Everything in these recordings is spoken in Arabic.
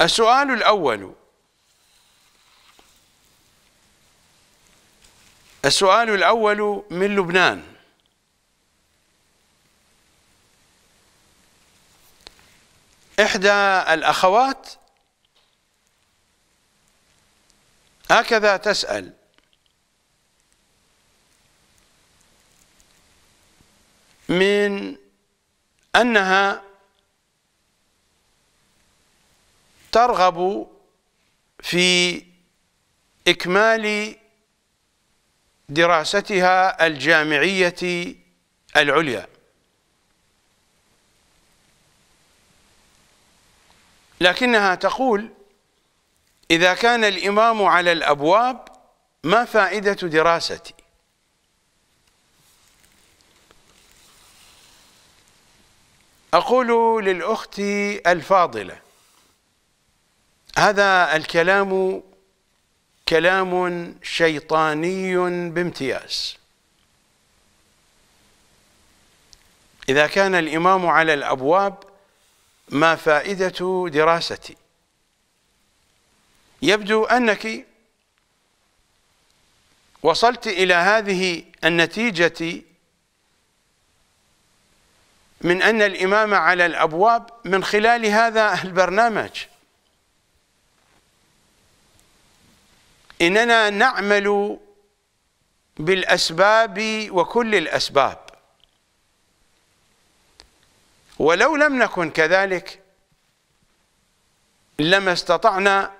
السؤال الأول السؤال الأول من لبنان إحدى الأخوات هكذا تسأل من أنها ترغب في إكمال دراستها الجامعية العليا لكنها تقول إذا كان الإمام على الأبواب ما فائدة دراستي أقول للأخت الفاضلة هذا الكلام كلام شيطاني بامتياز إذا كان الإمام على الأبواب ما فائدة دراستي يبدو أنك وصلت إلى هذه النتيجة من أن الإمام على الأبواب من خلال هذا البرنامج إننا نعمل بالأسباب وكل الأسباب ولو لم نكن كذلك لما استطعنا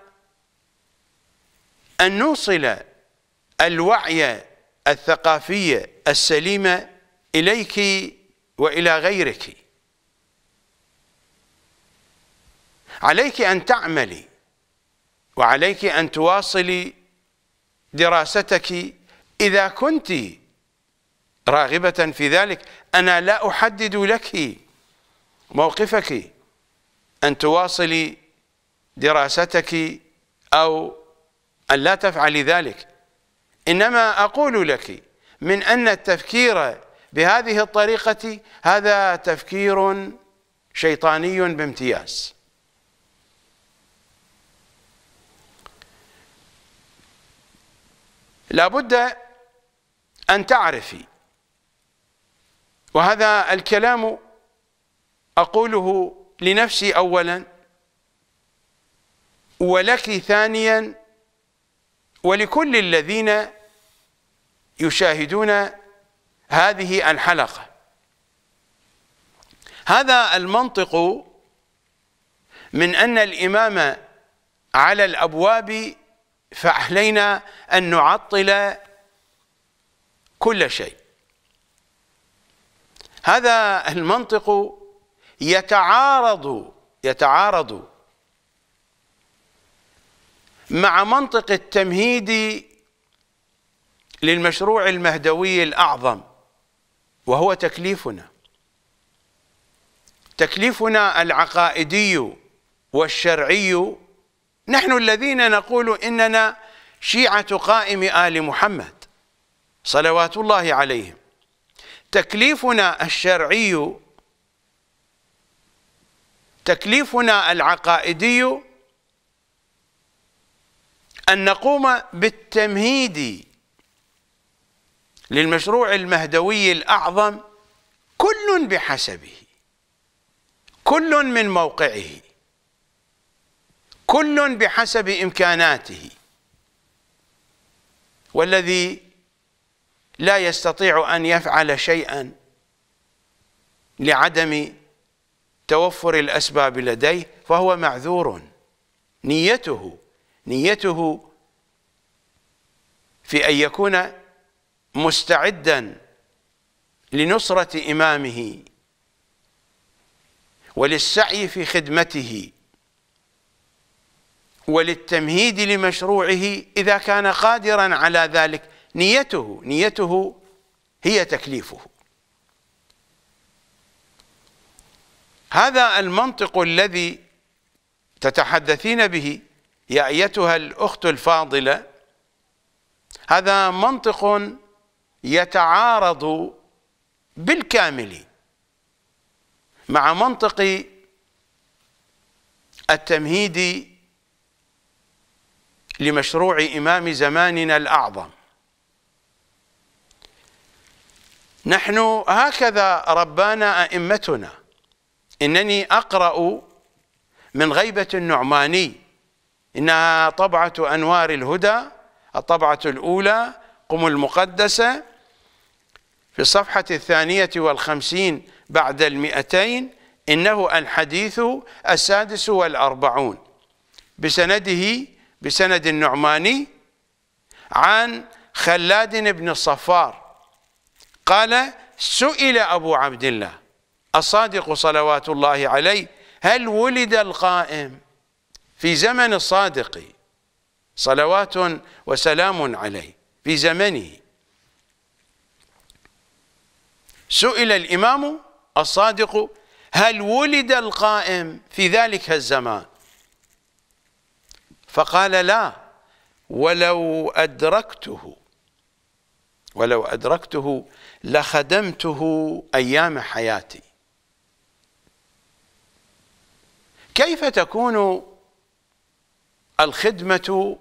أن نوصل الوعي الثقافي السليمة إليك وإلى غيرك عليك أن تعملي وعليك أن تواصلي دراستك إذا كنت راغبة في ذلك أنا لا أحدد لك موقفك أن تواصلي دراستك أو أن لا تفعلي ذلك إنما أقول لك من أن التفكير بهذه الطريقة هذا تفكير شيطاني بامتياز لابد أن تعرفي وهذا الكلام أقوله لنفسي أولا ولك ثانيا ولكل الذين يشاهدون هذه الحلقة هذا المنطق من أن الإمام على الأبواب فعلينا أن نعطل كل شيء هذا المنطق يتعارض يتعارض مع منطق التمهيد للمشروع المهدوي الأعظم وهو تكليفنا تكليفنا العقائدي والشرعي نحن الذين نقول إننا شيعة قائم آل محمد صلوات الله عليهم تكليفنا الشرعي تكليفنا العقائدي أن نقوم بالتمهيد للمشروع المهدوي الأعظم كل بحسبه كل من موقعه كل بحسب إمكاناته والذي لا يستطيع أن يفعل شيئا لعدم توفر الأسباب لديه فهو معذور نيته نيته في أن يكون مستعدا لنصرة إمامه وللسعي في خدمته وللتمهيد لمشروعه إذا كان قادرا على ذلك نيته نيته هي تكليفه هذا المنطق الذي تتحدثين به يا أيتها الأخت الفاضلة هذا منطق يتعارض بالكامل مع منطق التمهيد لمشروع إمام زماننا الأعظم نحن هكذا ربانا أئمتنا إنني أقرأ من غيبة النعماني إنها طبعة أنوار الهدى الطبعة الأولى قم المقدسة في الصفحة الثانية والخمسين بعد المئتين إنه الحديث السادس والأربعون بسنده بسند النعماني عن خلاد بن الصفار قال سئل أبو عبد الله الصادق صلوات الله عليه هل ولد القائم في زمن الصادق صلوات وسلام عليه في زمنه سئل الإمام الصادق هل ولد القائم في ذلك الزمان فقال لا ولو أدركته ولو أدركته لخدمته أيام حياتي كيف تكون الخدمة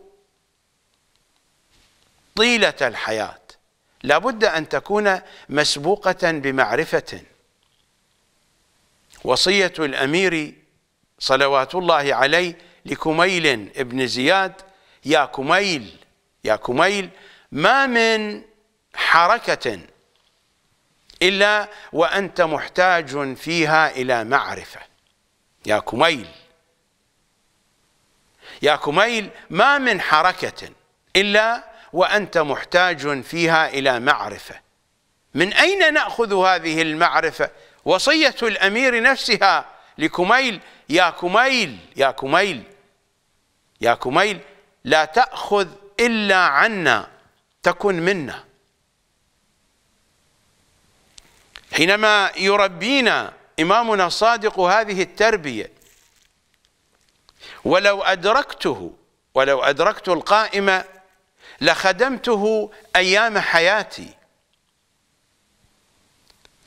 طيلة الحياة لابد أن تكون مسبوقة بمعرفة وصية الأمير صلوات الله عليه لكميل ابن زياد يا كميل يا كميل ما من حركة إلا وأنت محتاج فيها إلى معرفة يا كميل يا كميل ما من حركة إلا وأنت محتاج فيها إلى معرفة من أين نأخذ هذه المعرفة وصية الأمير نفسها لكميل يا كميل يا كميل يا كميل لا تأخذ إلا عنا تكن منا حينما يربينا إمامنا الصادق هذه التربية ولو أدركته ولو أدركت القائمة لخدمته أيام حياتي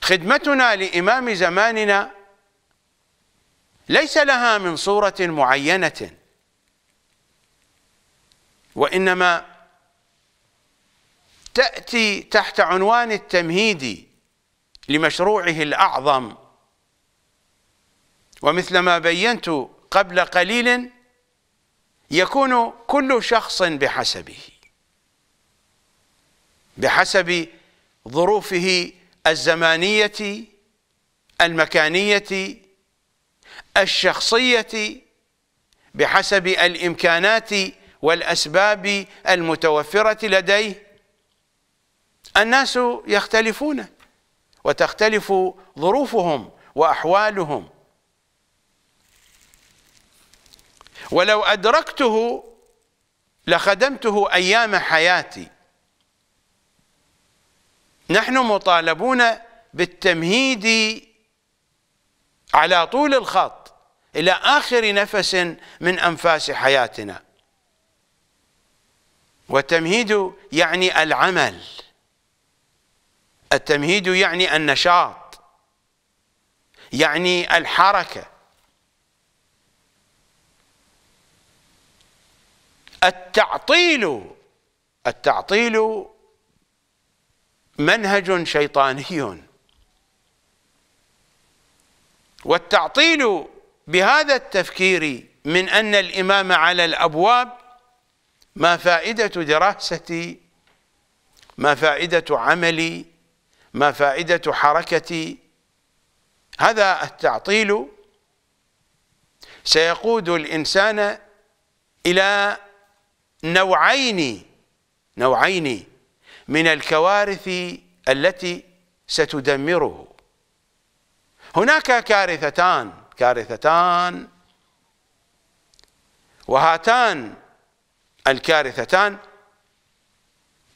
خدمتنا لإمام زماننا ليس لها من صورة معينة وإنما تأتي تحت عنوان التمهيد لمشروعه الأعظم ومثل ما بينت قبل قليل يكون كل شخص بحسبه بحسب ظروفه الزمانية المكانية الشخصية بحسب الإمكانات والأسباب المتوفرة لديه الناس يختلفون وتختلف ظروفهم وأحوالهم ولو أدركته لخدمته أيام حياتي نحن مطالبون بالتمهيد على طول الخط إلى آخر نفس من أنفاس حياتنا والتمهيد يعني العمل التمهيد يعني النشاط يعني الحركة التعطيل التعطيل منهج شيطاني والتعطيل بهذا التفكير من أن الإمام على الأبواب ما فائدة دراستي ما فائدة عملي ما فائدة حركتي هذا التعطيل سيقود الإنسان إلى نوعين نوعين من الكوارث التي ستدمره هناك كارثتان كارثتان وهاتان الكارثتان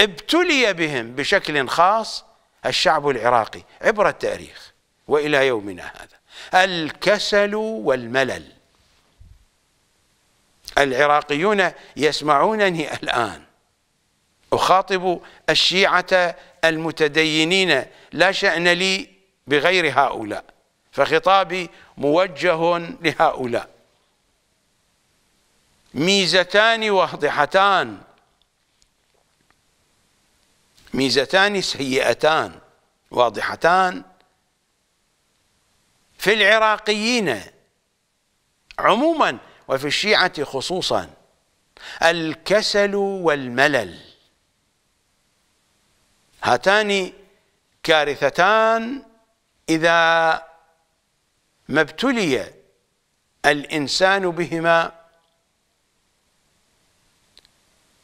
ابتلي بهم بشكل خاص الشعب العراقي عبر التاريخ والى يومنا هذا الكسل والملل العراقيون يسمعونني الان اخاطب الشيعه المتدينين لا شان لي بغير هؤلاء فخطابي موجه لهؤلاء ميزتان واضحتان ميزتان سيئتان واضحتان في العراقيين عموما وفي الشيعة خصوصا الكسل والملل هاتان كارثتان إذا ما ابتلي الإنسان بهما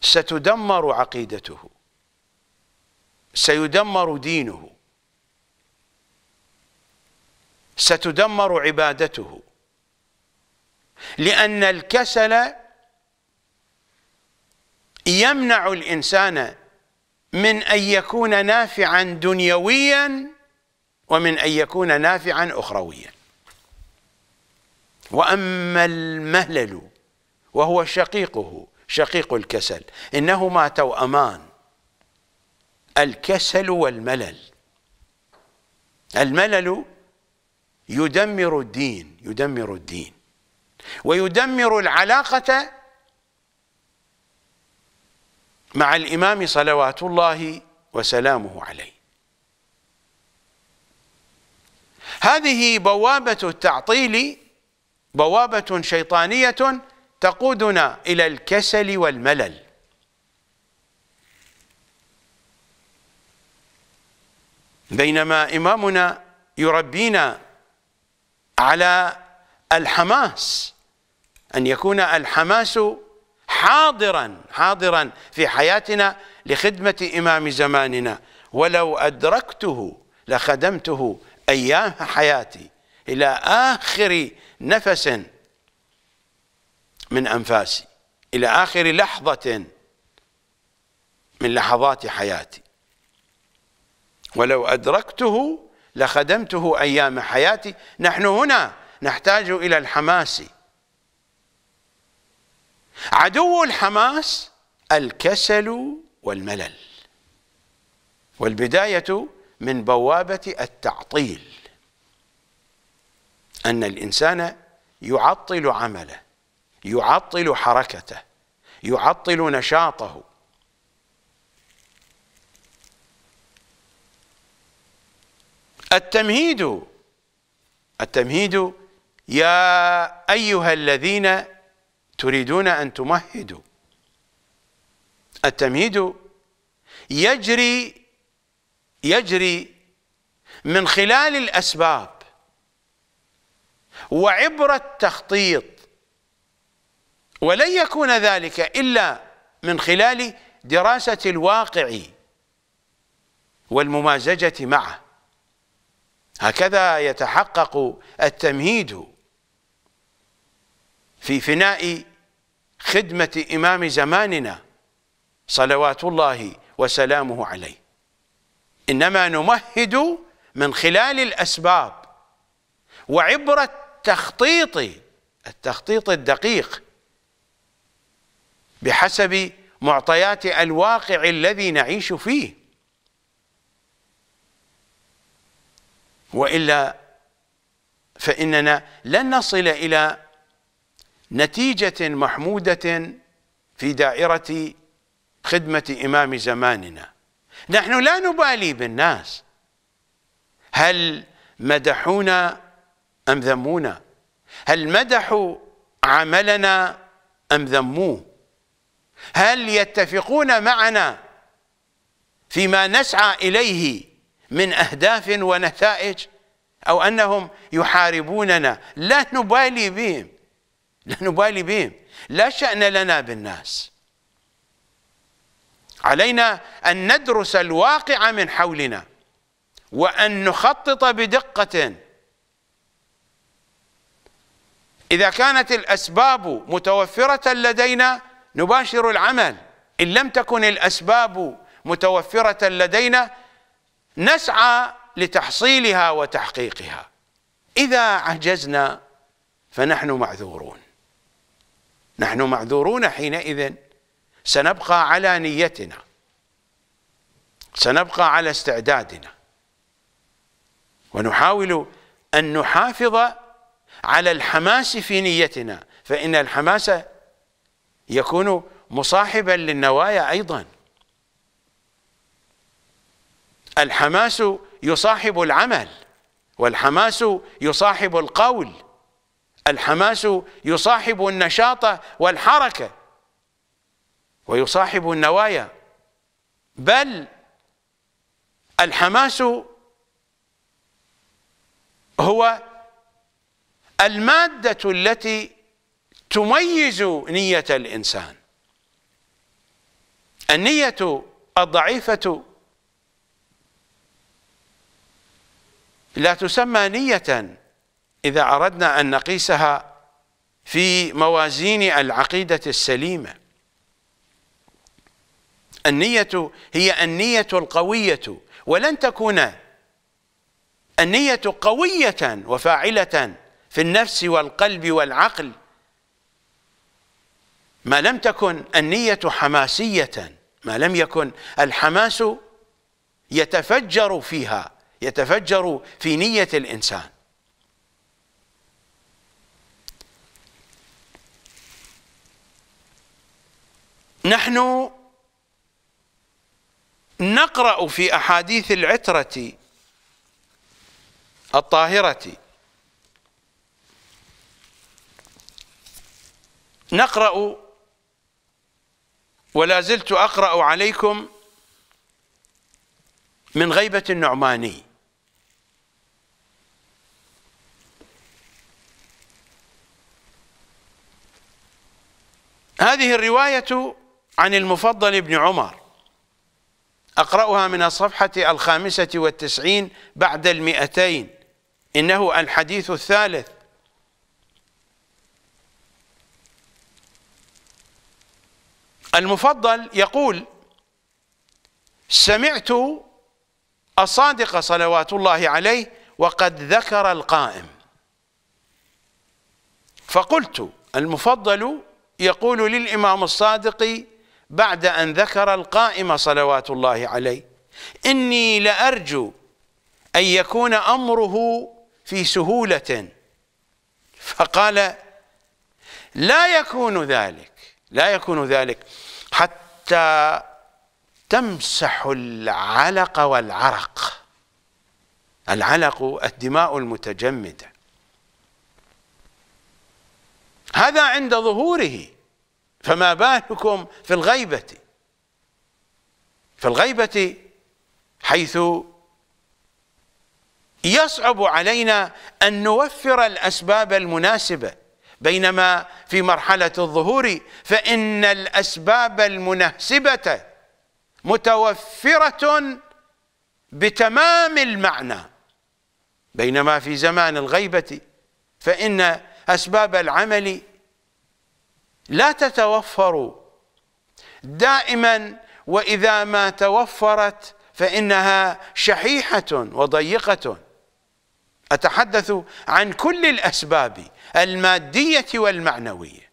ستدمر عقيدته سيدمر دينه ستدمر عبادته لأن الكسل يمنع الإنسان من أن يكون نافعا دنيويا ومن أن يكون نافعا أخرويا وأما المهلل وهو شقيقه شقيق الكسل إنهما توأمان الكسل والملل الملل يدمر الدين يدمر الدين ويدمر العلاقة مع الإمام صلوات الله وسلامه عليه هذه بوابة التعطيل بوابة شيطانية تقودنا إلى الكسل والملل بينما إمامنا يربينا على الحماس أن يكون الحماس حاضرا حاضرا في حياتنا لخدمة إمام زماننا ولو أدركته لخدمته أيام حياتي إلى آخر نفس من أنفاسي إلى آخر لحظة من لحظات حياتي ولو أدركته لخدمته أيام حياتي نحن هنا نحتاج إلى الحماس عدو الحماس الكسل والملل والبداية من بوابة التعطيل أن الإنسان يعطل عمله يعطل حركته يعطل نشاطه التمهيد التمهيد يا أيها الذين تريدون أن تمهدوا التمهيد يجري يجري من خلال الأسباب وعبر التخطيط ولن يكون ذلك إلا من خلال دراسة الواقع والممازجة معه هكذا يتحقق التمهيد في فناء خدمة إمام زماننا صلوات الله وسلامه عليه إنما نمهد من خلال الأسباب وعبرة تخطيط التخطيط الدقيق بحسب معطيات الواقع الذي نعيش فيه وإلا فإننا لن نصل إلى نتيجة محمودة في دائرة خدمة إمام زماننا نحن لا نبالي بالناس هل مدحونا أم ذمونا هل مدحوا عملنا أم ذموه هل يتفقون معنا فيما نسعى إليه من أهداف ونتائج أو أنهم يحاربوننا لا نبالي بهم لا نبالي بهم لا شأن لنا بالناس علينا أن ندرس الواقع من حولنا وأن نخطط بدقة إذا كانت الأسباب متوفرة لدينا نباشر العمل إن لم تكن الأسباب متوفرة لدينا نسعى لتحصيلها وتحقيقها إذا عجزنا فنحن معذورون نحن معذورون حينئذ سنبقى على نيتنا سنبقى على استعدادنا ونحاول أن نحافظ على الحماس في نيتنا فإن الحماس يكون مصاحبا للنوايا أيضا الحماس يصاحب العمل والحماس يصاحب القول الحماس يصاحب النشاط والحركة ويصاحب النوايا بل الحماس هو المادة التي تميز نية الإنسان النية الضعيفة لا تسمى نية إذا أردنا أن نقيسها في موازين العقيدة السليمة النية هي النية القوية ولن تكون النية قوية وفاعلة في النفس والقلب والعقل ما لم تكن النية حماسية ما لم يكن الحماس يتفجر فيها يتفجر في نية الإنسان نحن نقرأ في أحاديث العترة الطاهرة نقرأ ولا زلت أقرأ عليكم من غيبة النعماني هذه الرواية عن المفضل بن عمر أقرأها من الصفحة الخامسة والتسعين بعد المئتين إنه الحديث الثالث المفضل يقول سمعت الصادق صلوات الله عليه وقد ذكر القائم فقلت المفضل يقول للإمام الصادق بعد أن ذكر القائم صلوات الله عليه إني لأرجو أن يكون أمره في سهولة فقال لا يكون ذلك لا يكون ذلك حتى تمسح العلق والعرق العلق الدماء المتجمده هذا عند ظهوره فما بالكم في الغيبه في الغيبه حيث يصعب علينا ان نوفر الاسباب المناسبه بينما في مرحلة الظهور فإن الأسباب المناسبة متوفرة بتمام المعنى بينما في زمان الغيبة فإن أسباب العمل لا تتوفر دائما وإذا ما توفرت فإنها شحيحة وضيقة أتحدث عن كل الأسباب المادية والمعنوية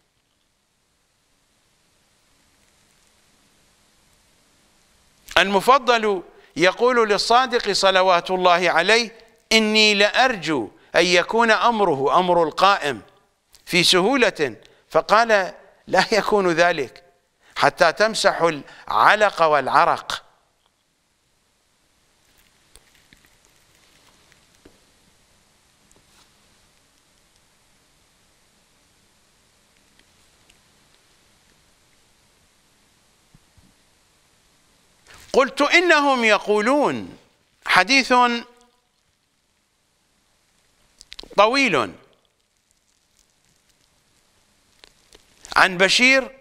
المفضل يقول للصادق صلوات الله عليه إني لأرجو أن يكون أمره أمر القائم في سهولة فقال لا يكون ذلك حتى تمسح العلق والعرق قلت إنهم يقولون حديث طويل عن بشير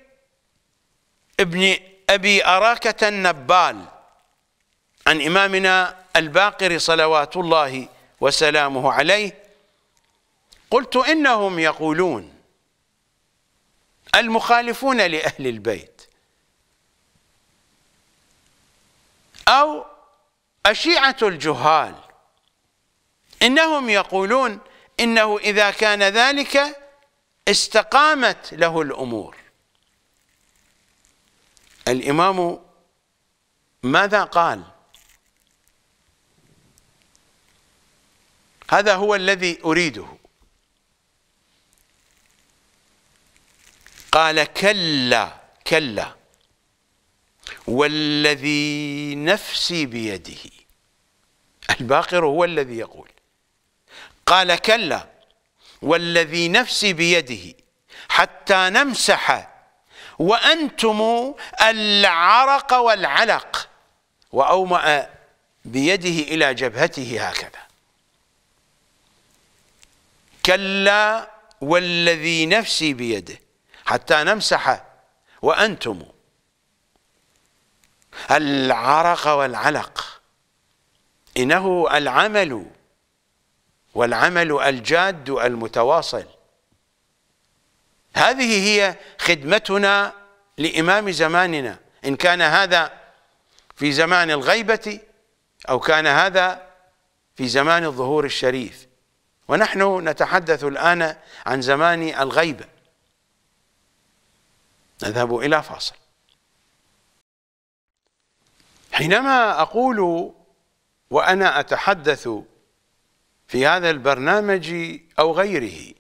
ابن أبي أراكة النبال عن إمامنا الباقر صلوات الله وسلامه عليه قلت إنهم يقولون المخالفون لأهل البيت أو أشيعة الجهال إنهم يقولون إنه إذا كان ذلك استقامت له الأمور الإمام ماذا قال هذا هو الذي أريده قال كلا كلا والذي نفسي بيده الباقر هو الذي يقول قال كلا والذي نفسي بيده حتى نمسح وأنتم العرق والعلق وأومأ بيده إلى جبهته هكذا كلا والذي نفسي بيده حتى نمسح وأنتم العرق والعلق إنه العمل والعمل الجاد المتواصل هذه هي خدمتنا لإمام زماننا إن كان هذا في زمان الغيبة أو كان هذا في زمان الظهور الشريف ونحن نتحدث الآن عن زمان الغيبة نذهب إلى فاصل حينما أقول وأنا أتحدث في هذا البرنامج أو غيره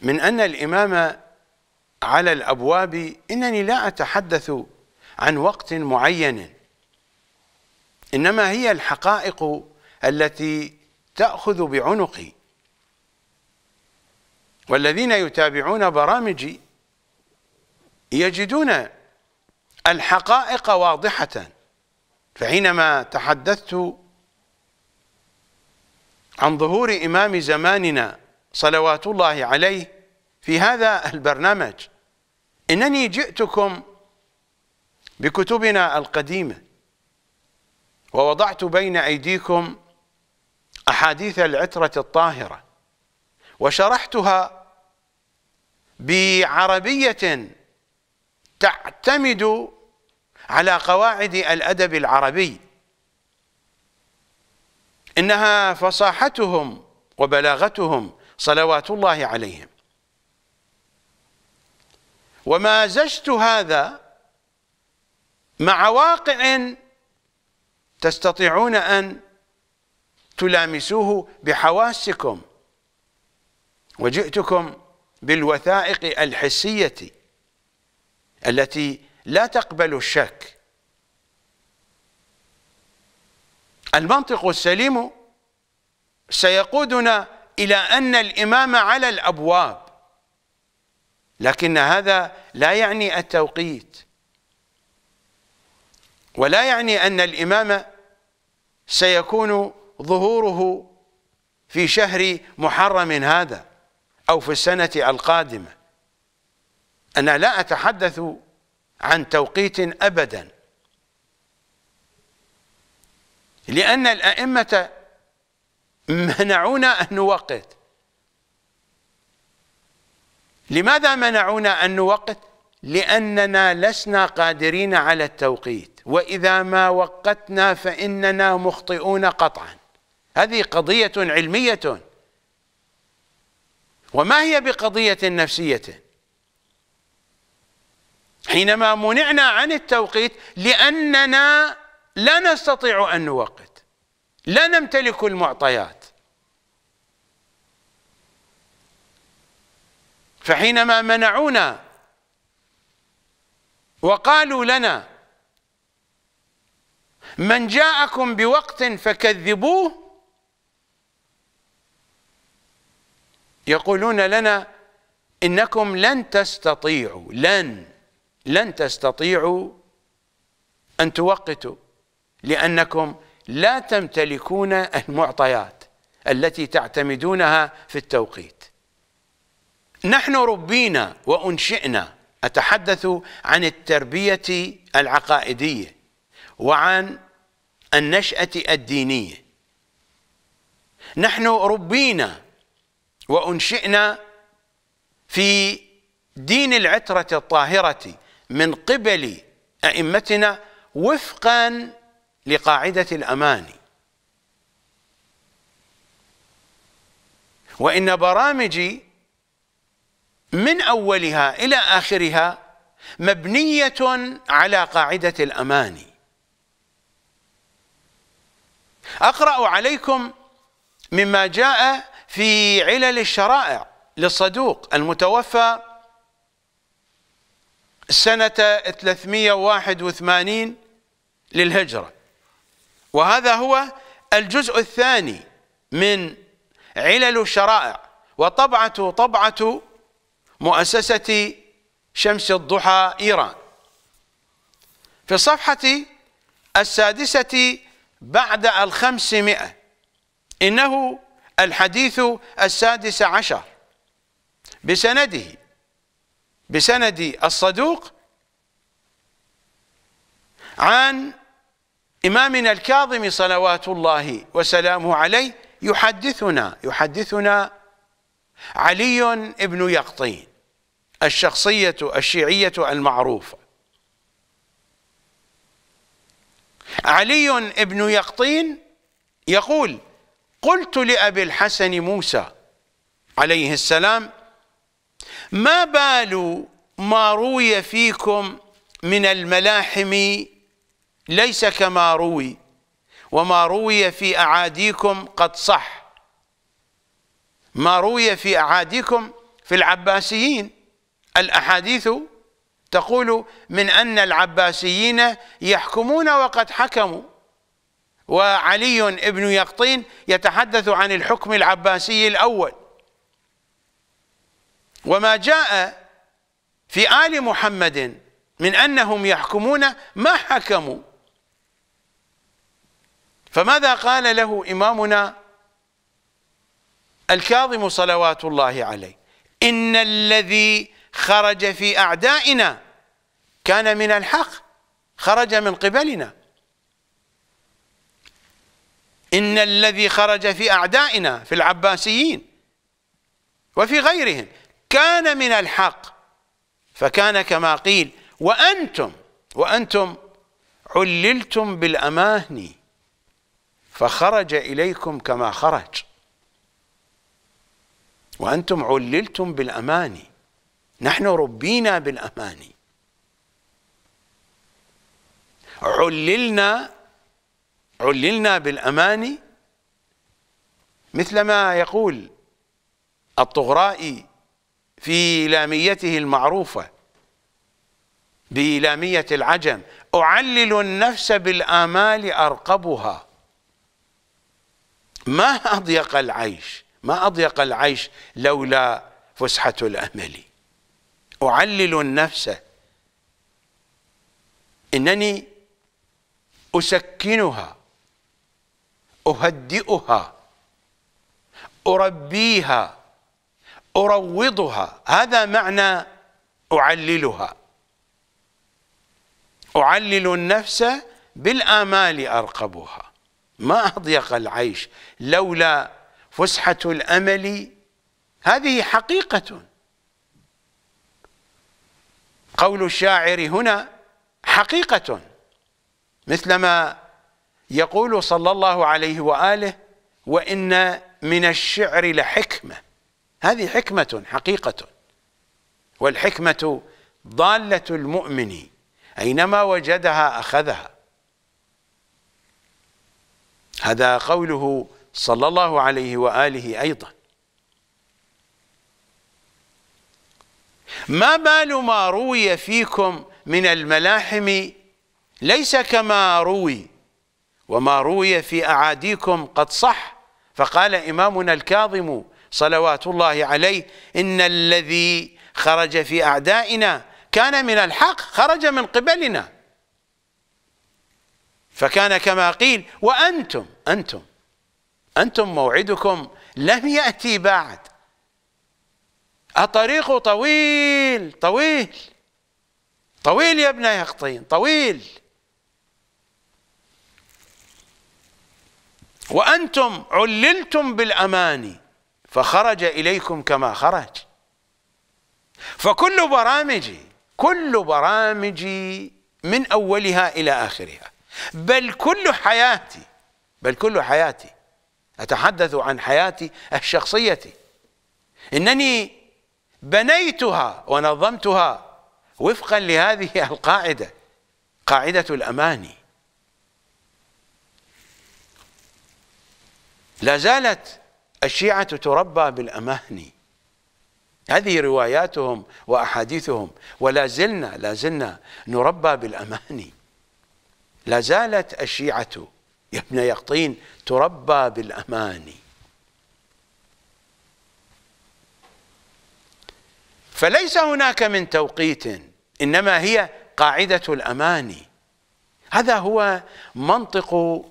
من أن الإمام على الأبواب إنني لا أتحدث عن وقت معين إنما هي الحقائق التي تأخذ بعنقي والذين يتابعون برامجي يجدون الحقائق واضحة فحينما تحدثت عن ظهور إمام زماننا صلوات الله عليه في هذا البرنامج إنني جئتكم بكتبنا القديمة ووضعت بين أيديكم أحاديث العترة الطاهرة وشرحتها بعربية تعتمد على قواعد الأدب العربي إنها فصاحتهم وبلاغتهم صلوات الله عليهم وما زجت هذا مع واقع تستطيعون أن تلامسوه بحواسكم وجئتكم بالوثائق الحسيه التي لا تقبل الشك المنطق السليم سيقودنا إلى أن الإمام على الأبواب لكن هذا لا يعني التوقيت ولا يعني أن الإمام سيكون ظهوره في شهر محرم هذا أو في السنة القادمة أنا لا أتحدث عن توقيت أبدا لأن الأئمة منعونا أن نوقت لماذا منعونا أن نوقت لأننا لسنا قادرين على التوقيت وإذا ما وقتنا فإننا مخطئون قطعا هذه قضية علمية وما هي بقضية نفسية حينما منعنا عن التوقيت لأننا لا نستطيع أن نوقت لا نمتلك المعطيات فحينما منعونا وقالوا لنا من جاءكم بوقت فكذبوه يقولون لنا إنكم لن تستطيعوا لن لن تستطيعوا أن توقتوا لأنكم لا تمتلكون المعطيات التي تعتمدونها في التوقيت نحن ربينا وأنشئنا أتحدث عن التربية العقائدية وعن النشأة الدينية نحن ربينا وأنشئنا في دين العترة الطاهرة من قبل أئمتنا وفقا لقاعدة الأماني وإن برامجي من أولها إلى آخرها مبنية على قاعدة الأماني أقرأ عليكم مما جاء في علل الشرائع للصدوق المتوفى سنة 381 للهجرة وهذا هو الجزء الثاني من علل الشرائع وطبعته طبعة مؤسسة شمس الضحى إيران في الصفحة السادسة بعد الخمسمائة إنه الحديث السادس عشر بسنده بسند الصدوق عن إمامنا الكاظم صلوات الله وسلامه عليه يحدثنا يحدثنا علي بن يقطين الشخصية الشيعية المعروفة علي بن يقطين يقول قلت لأبي الحسن موسى عليه السلام ما بال ما روي فيكم من الملاحم ليس كما روي وما روي في أعاديكم قد صح ما روي في أعاديكم في العباسيين الأحاديث تقول من أن العباسيين يحكمون وقد حكموا وعلي بن يقطين يتحدث عن الحكم العباسي الأول وما جاء في آل محمد من أنهم يحكمون ما حكموا فماذا قال له إمامنا الكاظم صلوات الله عليه إن الذي خرج في أعدائنا كان من الحق خرج من قبلنا إن الذي خرج في أعدائنا في العباسيين وفي غيرهم كان من الحق فكان كما قيل وأنتم وأنتم عللتم بالأماني فخرج إليكم كما خرج وأنتم عللتم بالأماني نحن ربينا بالأماني عللنا عللنا بالأماني مثلما يقول الطغرائي في لاميته المعروفة بلامية العجم أعلل النفس بالآمال أرقبها ما أضيق العيش ما أضيق العيش لولا فسحة الأمل أعلل النفس إنني أسكنها أهدئها أربيها أروضها هذا معنى أعللها أعلل النفس بالآمال أرقبها ما أضيق العيش لولا فسحة الأمل هذه حقيقة قول الشاعر هنا حقيقة مثلما يقول صلى الله عليه وآله وإن من الشعر لحكمه هذه حكمة حقيقة والحكمة ضالة المؤمن أينما وجدها أخذها هذا قوله صلى الله عليه وآله أيضا ما بال ما روي فيكم من الملاحم ليس كما روي وما روي في أعاديكم قد صح فقال إمامنا الكاظم صلوات الله عليه إن الذي خرج في أعدائنا كان من الحق خرج من قبلنا فكان كما قيل وأنتم أنتم أنتم موعدكم لم يأتي بعد الطريق طويل طويل طويل يا ابن يقطين طويل وأنتم عللتم بالأماني فخرج إليكم كما خرج فكل برامجي كل برامجي من أولها إلى آخرها بل كل حياتي بل كل حياتي أتحدث عن حياتي الشخصية إنني بنيتها ونظمتها وفقا لهذه القاعدة قاعدة الأماني لا زالت الشيعة تربى بالأمهني هذه رواياتهم وأحاديثهم ولا زلنا لا زلنا نربى بالأمهني لا زالت الشيعة يا ابن يقطين تربى بالأماني فليس هناك من توقيت إنما هي قاعدة الأماني هذا هو منطق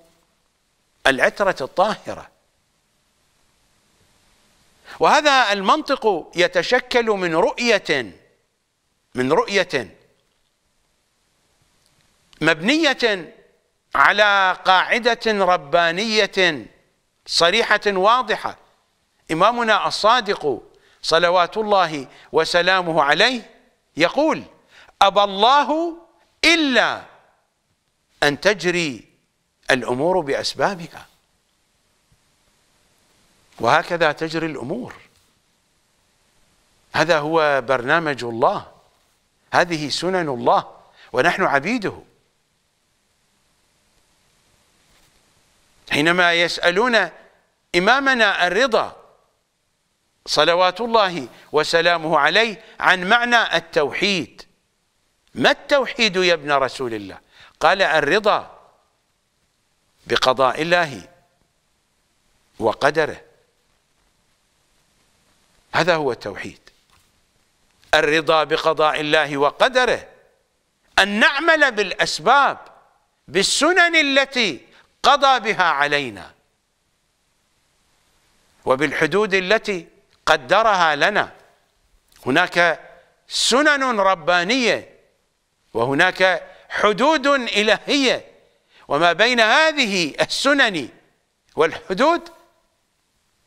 العترة الطاهرة وهذا المنطق يتشكل من رؤية من رؤية مبنية على قاعدة ربانية صريحة واضحة إمامنا الصادق صلوات الله وسلامه عليه يقول أبى الله إلا أن تجري الأمور بأسبابها وهكذا تجري الأمور هذا هو برنامج الله هذه سنن الله ونحن عبيده حينما يسألون إمامنا الرضا صلوات الله وسلامه عليه عن معنى التوحيد ما التوحيد يا ابن رسول الله قال الرضا بقضاء الله وقدره هذا هو التوحيد الرضا بقضاء الله وقدره أن نعمل بالأسباب بالسنن التي قضى بها علينا وبالحدود التي قدرها لنا هناك سنن ربانية وهناك حدود إلهية وما بين هذه السنن والحدود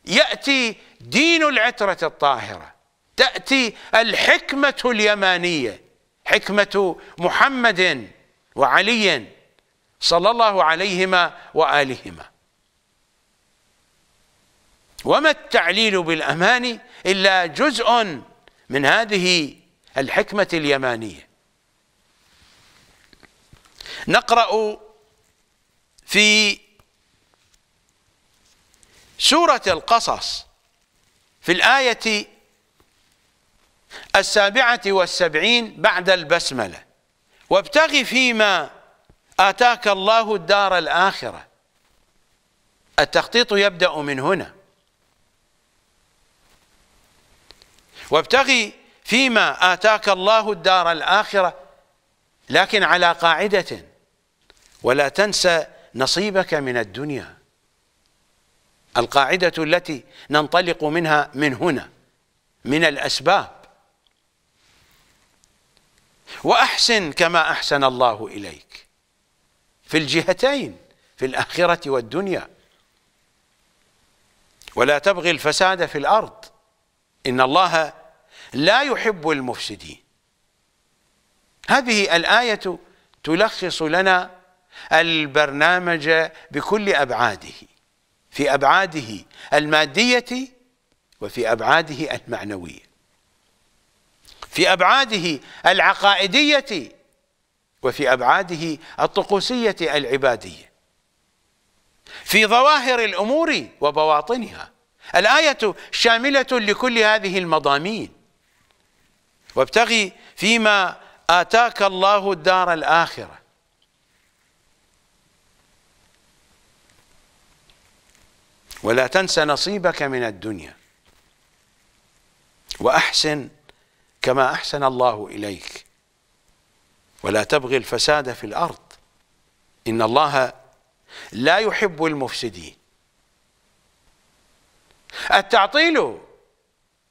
يأتي دين العترة الطاهرة تأتي الحكمة اليمانية حكمة محمد وعلي صلى الله عليهما وآلهما وما التعليل بالأمان إلا جزء من هذه الحكمة اليمانية نقرأ في سورة القصص في الآية السابعة والسبعين بعد البسملة وابتغ فيما آتاك الله الدار الآخرة التخطيط يبدأ من هنا وابتغ فيما آتاك الله الدار الآخرة لكن على قاعدة ولا تنسى نصيبك من الدنيا القاعدة التي ننطلق منها من هنا من الأسباب وأحسن كما أحسن الله إليك في الجهتين في الآخرة والدنيا ولا تبغي الفساد في الأرض إن الله لا يحب المفسدين هذه الآية تلخص لنا البرنامج بكل أبعاده في أبعاده المادية وفي أبعاده المعنوية في أبعاده العقائدية وفي أبعاده الطقوسية العبادية في ظواهر الأمور وبواطنها الآية شاملة لكل هذه المضامين وابتغي فيما آتاك الله الدار الآخرة ولا تنس نصيبك من الدنيا وأحسن كما أحسن الله إليك ولا تبغي الفساد في الأرض إن الله لا يحب المفسدين التعطيل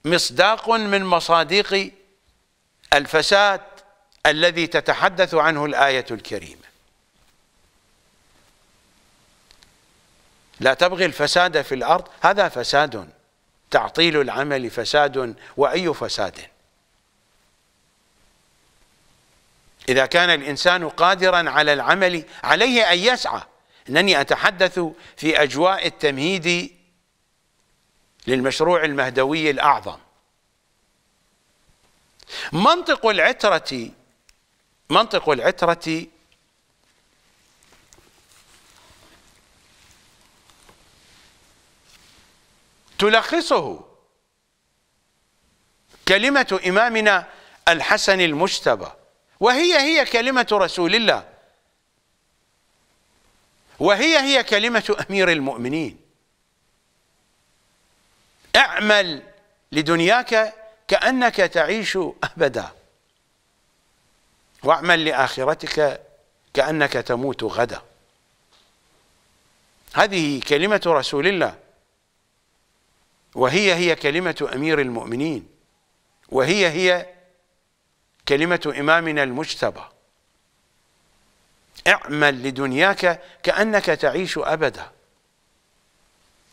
مصداق من مصادق الفساد الذي تتحدث عنه الآية الكريمة لا تبغي الفساد في الأرض هذا فساد تعطيل العمل فساد وأي فساد إذا كان الإنسان قادرا على العمل عليه أن يسعى أنني أتحدث في أجواء التمهيد للمشروع المهدوي الأعظم منطق العترة منطق العترة تلخصه كلمة إمامنا الحسن المجتبى وهي هي كلمة رسول الله وهي هي كلمة أمير المؤمنين اعمل لدنياك كأنك تعيش أبدا واعمل لآخرتك كأنك تموت غدا هذه كلمة رسول الله وهي هي كلمة أمير المؤمنين وهي هي كلمة إمامنا المجتبى اعمل لدنياك كأنك تعيش أبدا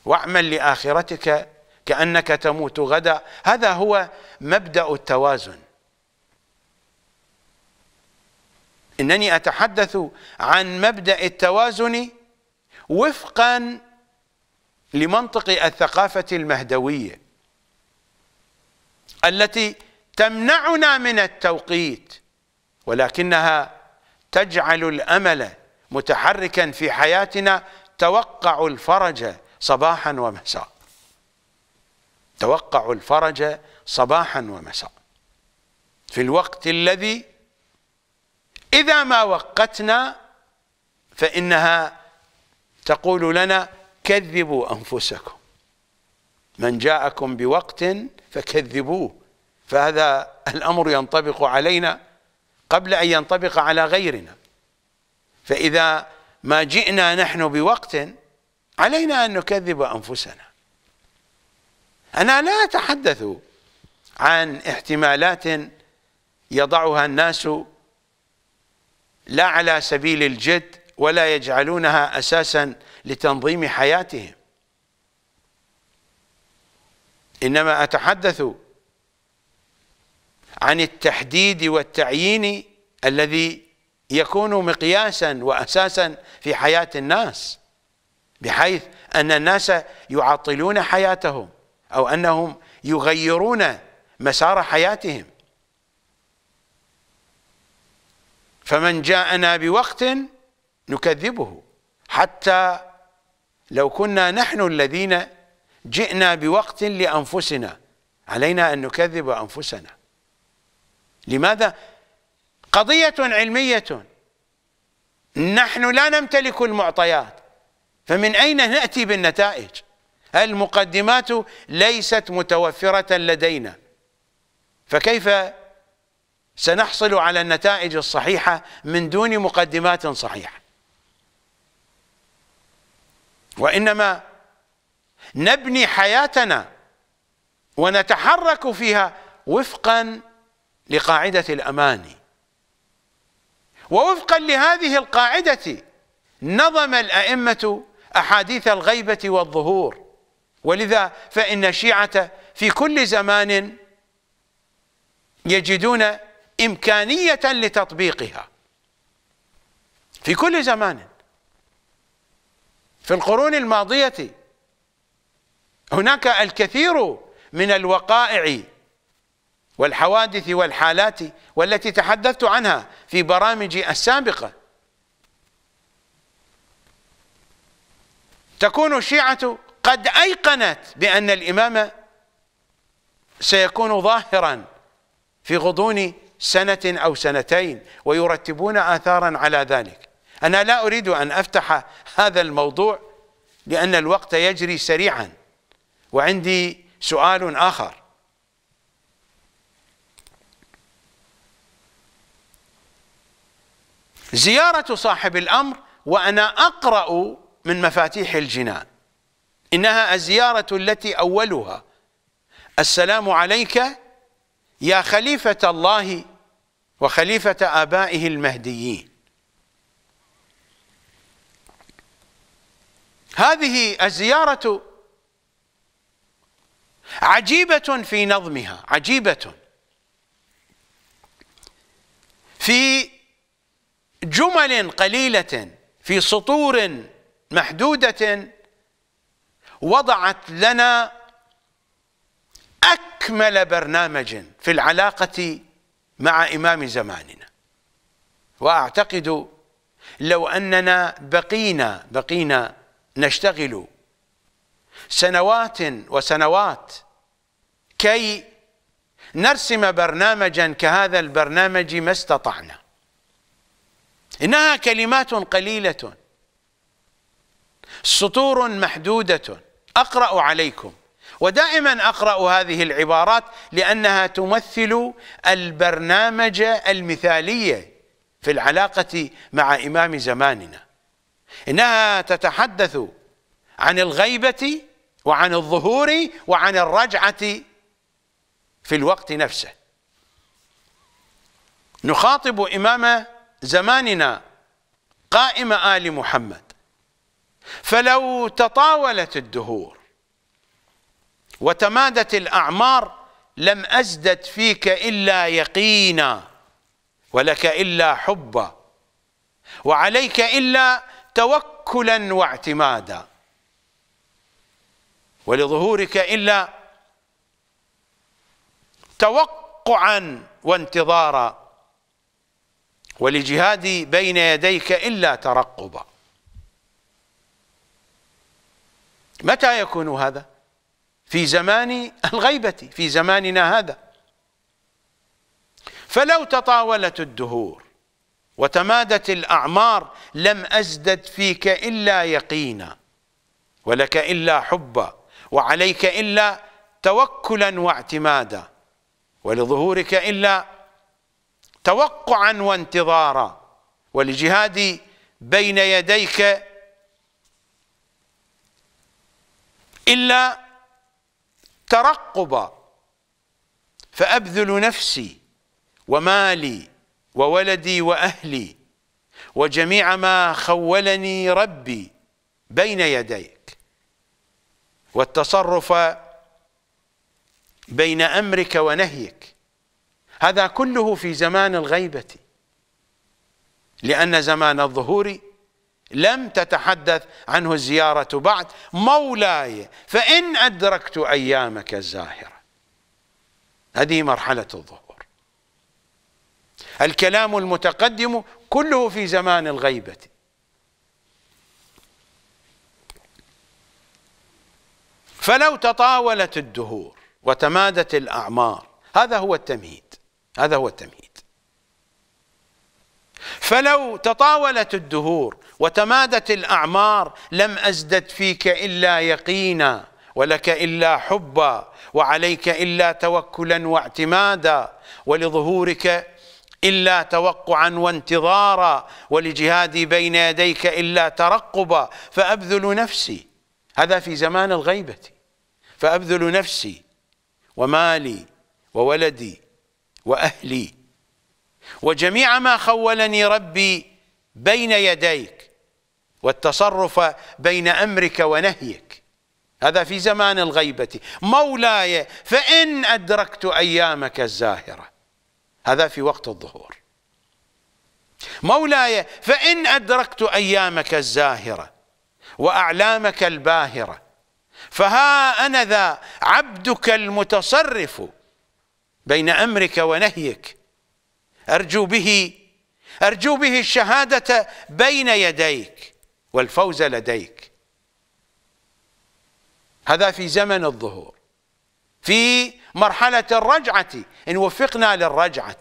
واعمل لآخرتك كأنك تموت غدا هذا هو مبدأ التوازن إنني أتحدث عن مبدأ التوازن وفقا لمنطق الثقافة المهدوية التي تمنعنا من التوقيت ولكنها تجعل الأمل متحركا في حياتنا توقع الفرج صباحا ومساء توقع الفرج صباحا ومساء في الوقت الذي إذا ما وقتنا فإنها تقول لنا كذبوا أنفسكم من جاءكم بوقت فكذبوه فهذا الأمر ينطبق علينا قبل أن ينطبق على غيرنا فإذا ما جئنا نحن بوقت علينا أن نكذب أنفسنا أنا لا أتحدث عن احتمالات يضعها الناس لا على سبيل الجد ولا يجعلونها أساسا لتنظيم حياتهم إنما أتحدث عن التحديد والتعيين الذي يكون مقياسا وأساسا في حياة الناس بحيث أن الناس يعطلون حياتهم أو أنهم يغيرون مسار حياتهم فمن جاءنا بوقت نكذبه حتى لو كنا نحن الذين جئنا بوقت لأنفسنا علينا أن نكذب أنفسنا لماذا؟ قضية علمية نحن لا نمتلك المعطيات فمن أين نأتي بالنتائج؟ المقدمات ليست متوفرة لدينا فكيف سنحصل على النتائج الصحيحة من دون مقدمات صحيحة وإنما نبني حياتنا ونتحرك فيها وفقا لقاعدة الأماني ووفقا لهذه القاعدة نظم الأئمة أحاديث الغيبة والظهور ولذا فإن الشيعة في كل زمان يجدون إمكانية لتطبيقها في كل زمان في القرون الماضية هناك الكثير من الوقائع والحوادث والحالات والتي تحدثت عنها في برامجي السابقة تكون الشيعة قد أيقنت بأن الإمام سيكون ظاهرا في غضون سنة أو سنتين ويرتبون آثارا على ذلك أنا لا أريد أن أفتح هذا الموضوع لأن الوقت يجري سريعا وعندي سؤال آخر زيارة صاحب الأمر وأنا أقرأ من مفاتيح الجنان إنها الزيارة التي أولها السلام عليك يا خليفة الله وخليفة آبائه المهديين هذه الزيارة عجيبة في نظمها عجيبة في جمل قليلة في سطور محدودة وضعت لنا أكمل برنامج في العلاقة مع إمام زماننا وأعتقد لو أننا بقينا بقينا نشتغل سنوات وسنوات كي نرسم برنامجا كهذا البرنامج ما استطعنا إنها كلمات قليلة سطور محدودة أقرأ عليكم ودائما أقرأ هذه العبارات لأنها تمثل البرنامج المثالي في العلاقة مع إمام زماننا إنها تتحدث عن الغيبة وعن الظهور وعن الرجعة في الوقت نفسه نخاطب إمام زماننا قائم آل محمد فلو تطاولت الدهور وتمادت الأعمار لم أزدد فيك إلا يقينا ولك إلا حبا وعليك إلا توكلا واعتمادا ولظهورك إلا توقعا وانتظارا ولجهادي بين يديك إلا ترقبا متى يكون هذا في زمان الغيبة في زماننا هذا فلو تطاولت الدهور وتمادت الأعمار لم أزدد فيك إلا يقينا ولك إلا حبا وعليك إلا توكلا واعتمادا ولظهورك إلا توقعا وانتظارا ولجهادي بين يديك إلا ترقبا فأبذل نفسي ومالي وولدي وأهلي وجميع ما خولني ربي بين يديك والتصرف بين أمرك ونهيك هذا كله في زمان الغيبة لأن زمان الظهور لم تتحدث عنه الزيارة بعد مولاي فإن أدركت أيامك الزاهرة هذه مرحلة الظهر الكلام المتقدم كله في زمان الغيبة فلو تطاولت الدهور وتمادت الأعمار هذا هو التمهيد هذا هو التمهيد فلو تطاولت الدهور وتمادت الأعمار لم أزدد فيك إلا يقينا ولك إلا حبا وعليك إلا توكلا واعتمادا ولظهورك إلا توقعا وانتظارا ولجهادي بين يديك إلا ترقبا فأبذل نفسي هذا في زمان الغيبة فأبذل نفسي ومالي وولدي وأهلي وجميع ما خولني ربي بين يديك والتصرف بين أمرك ونهيك هذا في زمان الغيبة مولاي فإن أدركت أيامك الزاهرة هذا في وقت الظهور مولاي فإن أدركت أيامك الزاهرة وأعلامك الباهرة فها أنا ذا عبدك المتصرف بين أمرك ونهيك أرجو به أرجو به الشهادة بين يديك والفوز لديك هذا في زمن الظهور في مرحلة الرجعة إن وفقنا للرجعة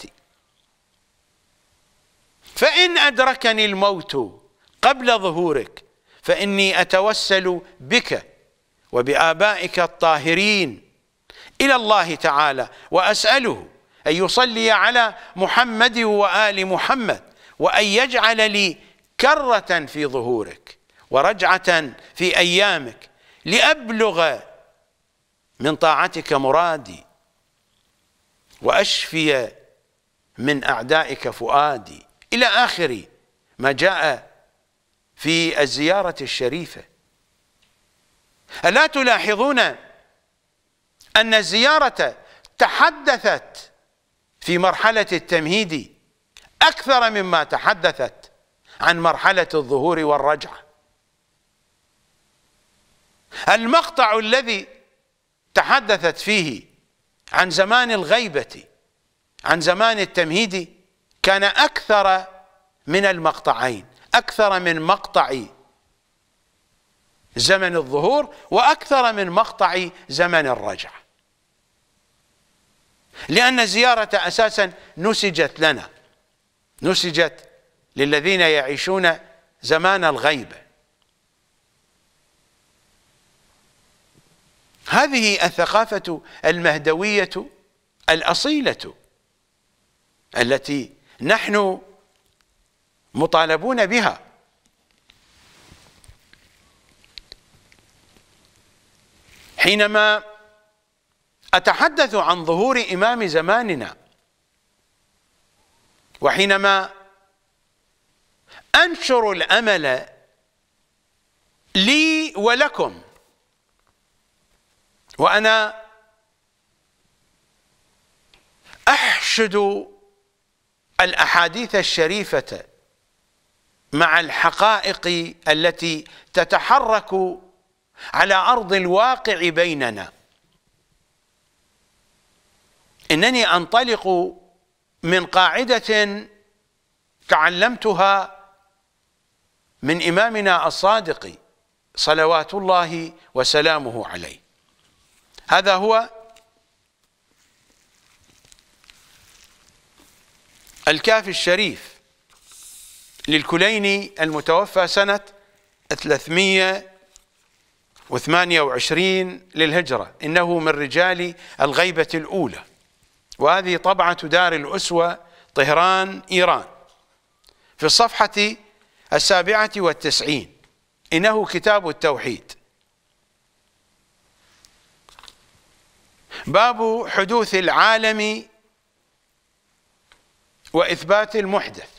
فإن أدركني الموت قبل ظهورك فإني أتوسل بك وبآبائك الطاهرين إلى الله تعالى وأسأله أن يصلي على محمد وآل محمد وأن يجعل لي كرة في ظهورك ورجعة في أيامك لأبلغ من طاعتك مرادي وأشفي من أعدائك فؤادي إلى آخر ما جاء في الزيارة الشريفة ألا تلاحظون أن الزيارة تحدثت في مرحلة التمهيد أكثر مما تحدثت عن مرحلة الظهور والرجعة المقطع الذي تحدثت فيه عن زمان الغيبة عن زمان التمهيد كان أكثر من المقطعين أكثر من مقطع زمن الظهور وأكثر من مقطع زمن الرجعة لأن الزيارة أساسا نسجت لنا نسجت للذين يعيشون زمان الغيبة هذه الثقافة المهدوية الأصيلة التي نحن مطالبون بها حينما أتحدث عن ظهور إمام زماننا وحينما أنشر الأمل لي ولكم وأنا أحشد الأحاديث الشريفة مع الحقائق التي تتحرك على أرض الواقع بيننا إنني أنطلق من قاعدة تعلمتها من إمامنا الصادق صلوات الله وسلامه عليه هذا هو الكافي الشريف للكليني المتوفى سنة 328 للهجرة إنه من رجال الغيبة الأولى وهذه طبعة دار الأسوة طهران إيران في الصفحة السابعة والتسعين إنه كتاب التوحيد باب حدوث العالم وإثبات المحدث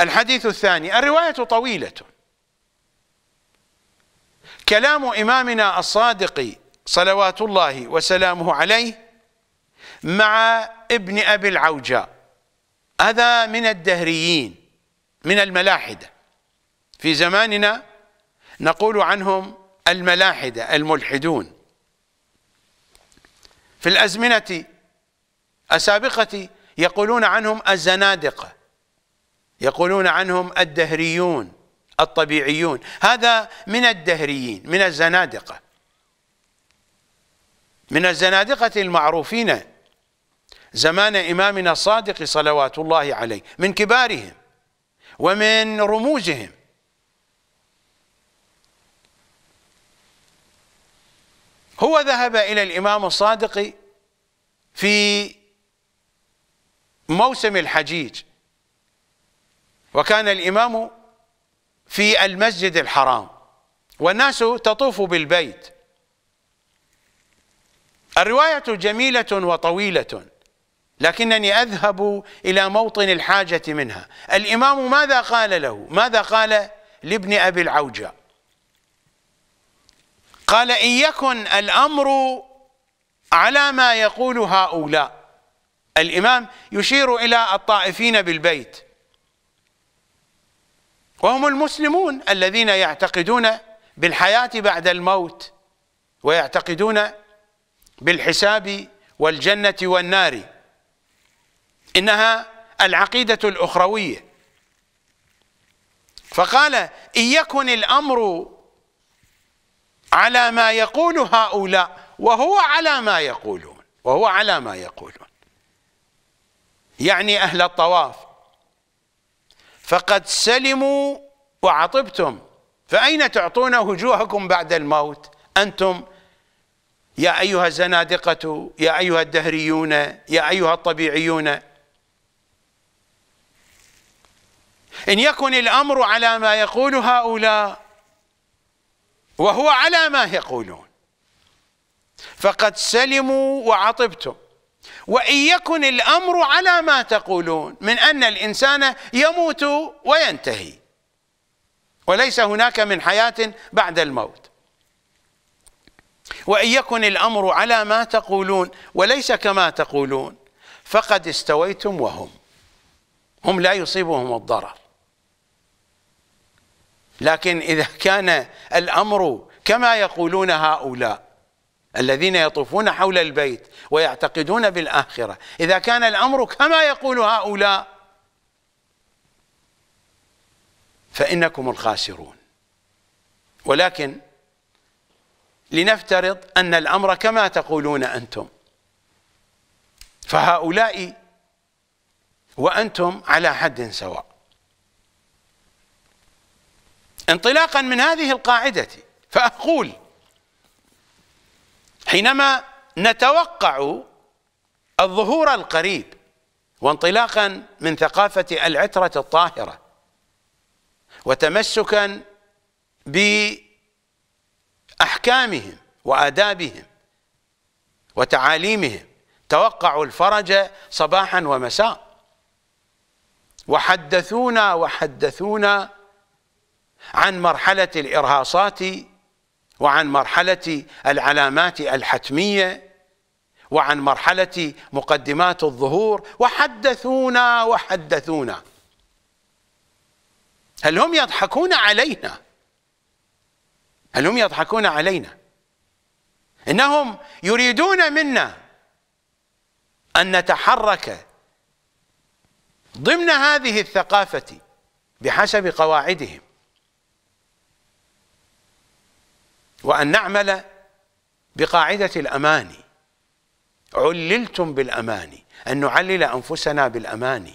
الحديث الثاني الرواية طويلة كلام إمامنا الصادق صلوات الله وسلامه عليه مع ابن أبي العوجاء هذا من الدهريين من الملاحدة في زماننا نقول عنهم الملاحدة الملحدون في الأزمنة السابقة يقولون عنهم الزنادقة يقولون عنهم الدهريون الطبيعيون هذا من الدهريين من الزنادقة من الزنادقة المعروفين زمان إمامنا الصادق صلوات الله عليه من كبارهم ومن رموزهم هو ذهب إلى الإمام الصادق في موسم الحجيج وكان الإمام في المسجد الحرام والناس تطوف بالبيت الرواية جميلة وطويلة لكنني أذهب إلى موطن الحاجة منها الإمام ماذا قال له ماذا قال لابن أبي العوجة قال إن يكن الأمر على ما يقول هؤلاء الإمام يشير إلى الطائفين بالبيت وهم المسلمون الذين يعتقدون بالحياة بعد الموت ويعتقدون بالحساب والجنة والنار إنها العقيدة الأخروية فقال إن يكن الأمر على ما يقول هؤلاء وهو على ما يقولون وهو على ما يقولون يعني أهل الطواف فقد سلموا وعطبتم فأين تعطون وجوهكم بعد الموت أنتم يا أيها الزنادقة يا أيها الدهريون يا أيها الطبيعيون إن يكن الأمر على ما يقول هؤلاء وهو على ما يقولون فقد سلموا وعطبتم وإن يكن الأمر على ما تقولون من أن الإنسان يموت وينتهي وليس هناك من حياة بعد الموت وإن يكن الأمر على ما تقولون وليس كما تقولون فقد استويتم وهم هم لا يصيبهم الضرر لكن إذا كان الأمر كما يقولون هؤلاء الذين يطوفون حول البيت ويعتقدون بالآخرة إذا كان الأمر كما يقول هؤلاء فإنكم الخاسرون ولكن لنفترض أن الأمر كما تقولون أنتم فهؤلاء وأنتم على حد سواء انطلاقا من هذه القاعدة فأقول حينما نتوقع الظهور القريب وانطلاقا من ثقافة العترة الطاهرة وتمسكا بأحكامهم وآدابهم وتعاليمهم توقعوا الفرج صباحا ومساء وحدثونا وحدثونا عن مرحلة الإرهاصات وعن مرحلة العلامات الحتمية وعن مرحلة مقدمات الظهور وحدثونا وحدثونا هل هم يضحكون علينا هل هم يضحكون علينا إنهم يريدون منا أن نتحرك ضمن هذه الثقافة بحسب قواعدهم وأن نعمل بقاعدة الأماني عللتم بالأماني أن نعلل أنفسنا بالأماني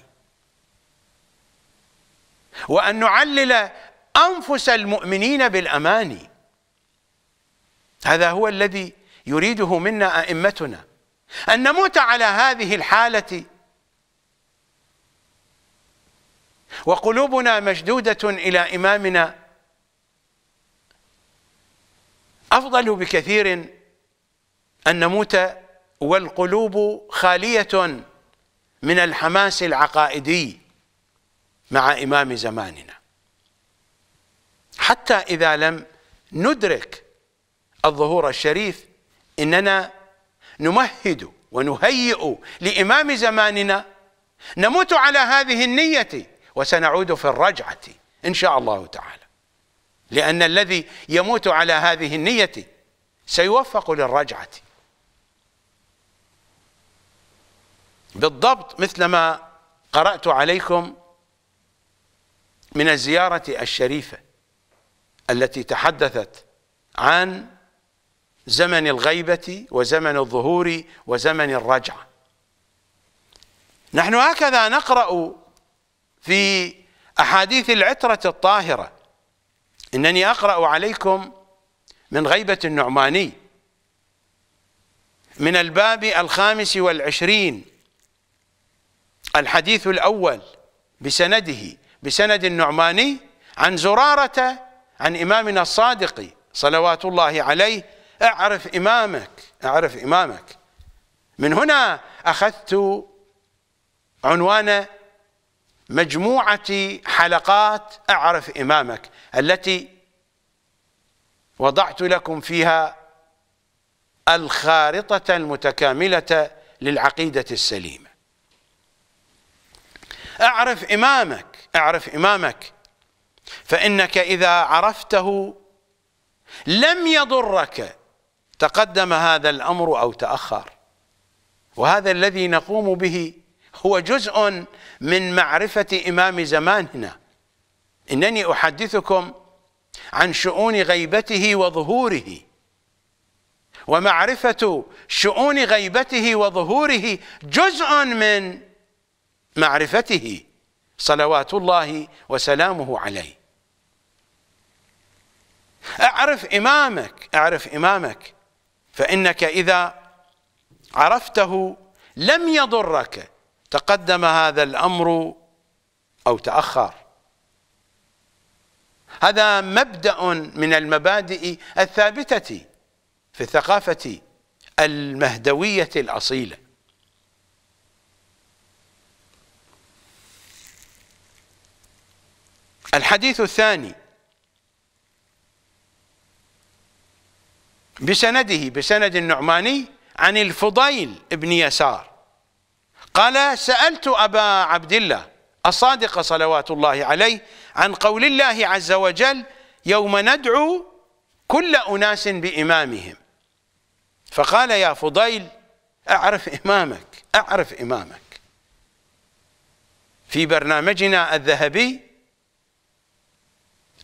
وأن نعلل أنفس المؤمنين بالأماني هذا هو الذي يريده منا أئمتنا أن نموت على هذه الحالة وقلوبنا مشدودة إلى إمامنا أفضل بكثير أن نموت والقلوب خالية من الحماس العقائدي مع إمام زماننا حتى إذا لم ندرك الظهور الشريف إننا نمهد ونهيئ لإمام زماننا نموت على هذه النية وسنعود في الرجعة إن شاء الله تعالى لأن الذي يموت على هذه النية سيوفق للرجعة بالضبط مثل ما قرأت عليكم من الزيارة الشريفة التي تحدثت عن زمن الغيبة وزمن الظهور وزمن الرجعة نحن هكذا نقرأ في أحاديث العترة الطاهرة إنني أقرأ عليكم من غيبة النعماني من الباب الخامس والعشرين الحديث الأول بسنده بسند النعماني عن زرارة عن إمامنا الصادق صلوات الله عليه أعرف إمامك أعرف إمامك من هنا أخذت عنوان مجموعة حلقات أعرف إمامك التي وضعت لكم فيها الخارطة المتكاملة للعقيدة السليمة أعرف إمامك أعرف إمامك فإنك إذا عرفته لم يضرك تقدم هذا الأمر أو تأخر وهذا الذي نقوم به هو جزء من معرفة إمام زماننا إنني أحدثكم عن شؤون غيبته وظهوره ومعرفة شؤون غيبته وظهوره جزء من معرفته صلوات الله وسلامه عليه اعرف إمامك اعرف إمامك فإنك إذا عرفته لم يضرك تقدم هذا الامر او تاخر هذا مبدا من المبادئ الثابته في الثقافه المهدويه الاصيله الحديث الثاني بسنده بسند النعماني عن الفضيل ابن يسار قال سألت أبا عبد الله الصادق صلوات الله عليه عن قول الله عز وجل يوم ندعو كل أناس بإمامهم فقال يا فضيل أعرف إمامك أعرف إمامك في برنامجنا الذهبي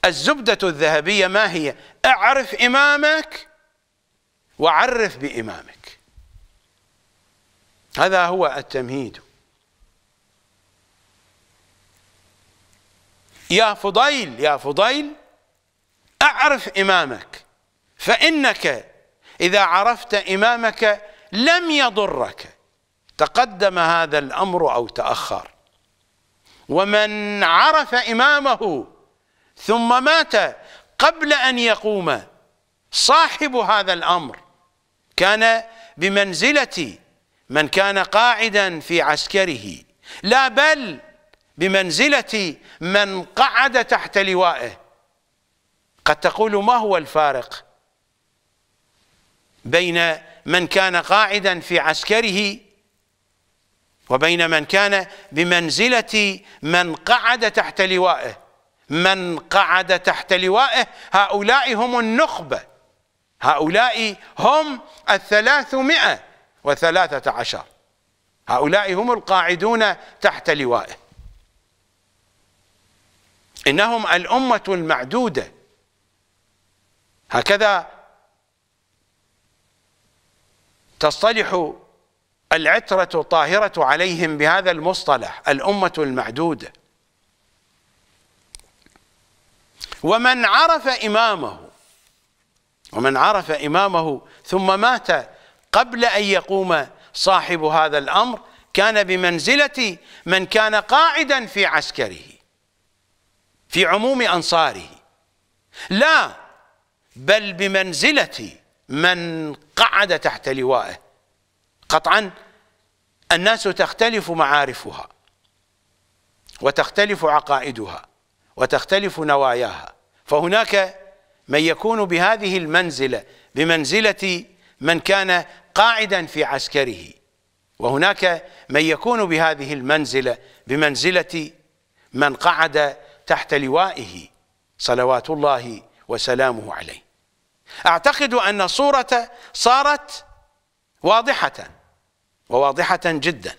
الزبدة الذهبية ما هي أعرف إمامك وعرف بإمامك هذا هو التمهيد يا فضيل يا فضيل أعرف إمامك فإنك إذا عرفت إمامك لم يضرك تقدم هذا الأمر أو تأخر ومن عرف إمامه ثم مات قبل أن يقوم صاحب هذا الأمر كان بمنزلتي من كان قاعدا في عسكره لا بل بمنزلة من قعد تحت لوائه قد تقول ما هو الفارق بين من كان قاعدا في عسكره وبين من كان بمنزلة من قعد تحت لوائه من قعد تحت لوائه هؤلاء هم النخبة هؤلاء هم الثلاثمائة وثلاثة عشر هؤلاء هم القاعدون تحت لوائه إنهم الأمة المعدودة هكذا تصطلح العترة الطاهرة عليهم بهذا المصطلح الأمة المعدودة ومن عرف إمامه ومن عرف إمامه ثم مات قبل أن يقوم صاحب هذا الأمر كان بمنزلة من كان قاعدا في عسكره في عموم أنصاره لا بل بمنزلة من قعد تحت لوائه قطعا الناس تختلف معارفها وتختلف عقائدها وتختلف نواياها فهناك من يكون بهذه المنزلة بمنزلة من كان قاعدا في عسكره وهناك من يكون بهذه المنزلة بمنزلة من قعد تحت لوائه صلوات الله وسلامه عليه أعتقد أن الصورة صارت واضحة وواضحة جدا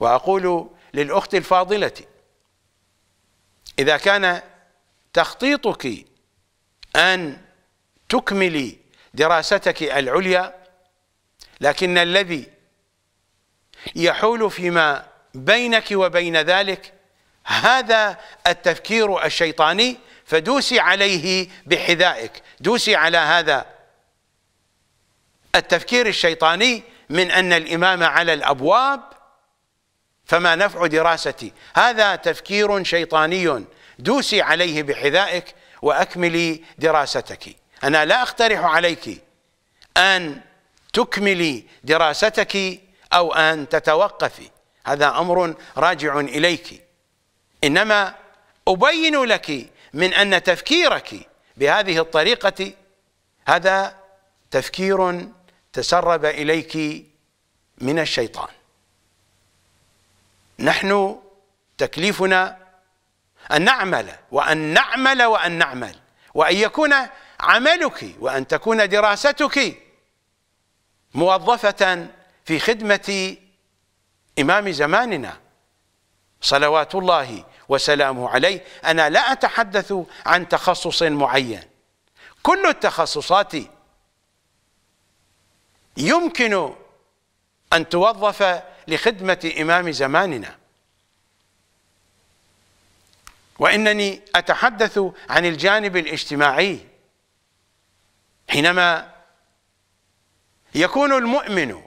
وأقول للأخت الفاضلة إذا كان تخطيطك أن تكملي دراستك العليا لكن الذي يحول فيما بينك وبين ذلك هذا التفكير الشيطاني فدوسي عليه بحذائك دوسي على هذا التفكير الشيطاني من أن الإمام على الأبواب فما نفع دراستي هذا تفكير شيطاني دوسي عليه بحذائك وأكملي دراستك أنا لا أقترح عليك أن تكملي دراستك أو أن تتوقفي هذا أمر راجع إليك إنما أبين لك من أن تفكيرك بهذه الطريقة هذا تفكير تسرب إليك من الشيطان نحن تكليفنا أن نعمل وأن نعمل وأن نعمل وأن يكون عملك وأن تكون دراستك موظفة في خدمة إمام زماننا صلوات الله وسلامه عليه أنا لا أتحدث عن تخصص معين كل التخصصات يمكن أن توظف لخدمة إمام زماننا وإنني أتحدث عن الجانب الاجتماعي حينما يكون المؤمن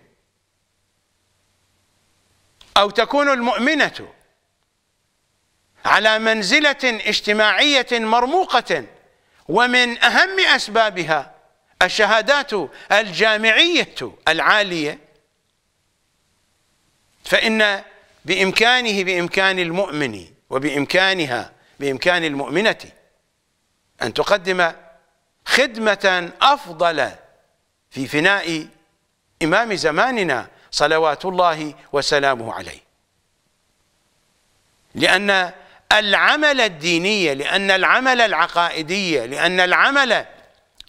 أو تكون المؤمنة على منزلة اجتماعية مرموقة ومن أهم أسبابها الشهادات الجامعية العالية فإن بإمكانه بإمكان المؤمن وبإمكانها بإمكان المؤمنة أن تقدم خدمة أفضل في فناء إمام زماننا صلوات الله وسلامه عليه لأن العمل الديني لأن العمل العقائدي لأن العمل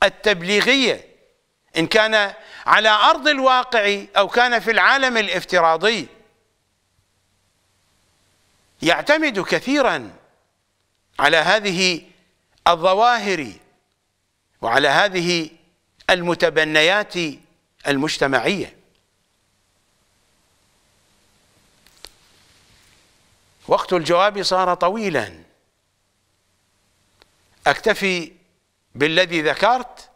التبليغي إن كان على أرض الواقع أو كان في العالم الافتراضي يعتمد كثيرا على هذه الظواهر وعلى هذه المتبنيات المجتمعية وقت الجواب صار طويلا أكتفي بالذي ذكرت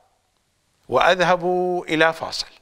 وأذهب إلى فاصل